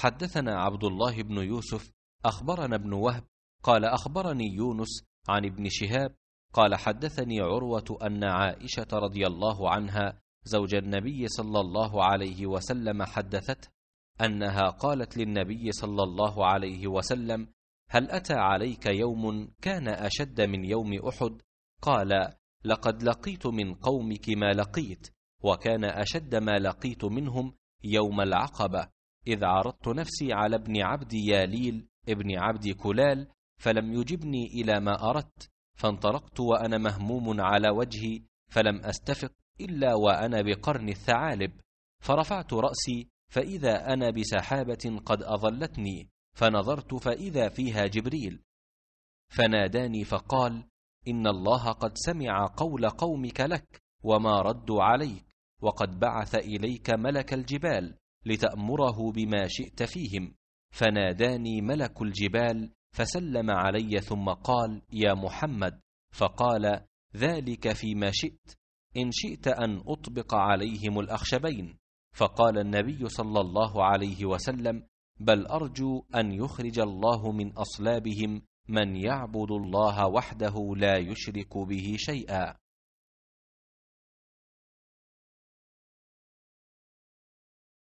حدثنا عبد الله بن يوسف أخبرنا ابن وهب قال أخبرني يونس عن ابن شهاب قال حدثني عروة أن عائشة رضي الله عنها زوج النبي صلى الله عليه وسلم حدثته أنها قالت للنبي صلى الله عليه وسلم هل أتى عليك يوم كان أشد من يوم أحد؟ قال لقد لقيت من قومك ما لقيت وكان أشد ما لقيت منهم يوم العقبة إذ عرضت نفسي على ابن عبد ياليل ابن عبد كلال فلم يجبني إلى ما أردت فانطلقت وأنا مهموم على وجهي فلم أستفق إلا وأنا بقرن الثعالب فرفعت رأسي فإذا أنا بسحابة قد أظلتني فنظرت فإذا فيها جبريل فناداني فقال إن الله قد سمع قول قومك لك وما ردوا عليك وقد بعث إليك ملك الجبال لتأمره بما شئت فيهم فناداني ملك الجبال فسلم علي ثم قال يا محمد فقال ذلك فيما شئت إن شئت أن أطبق عليهم الأخشبين فقال النبي صلى الله عليه وسلم بل أرجو أن يخرج الله من أصلابهم من يعبد الله وحده لا يشرك به شيئا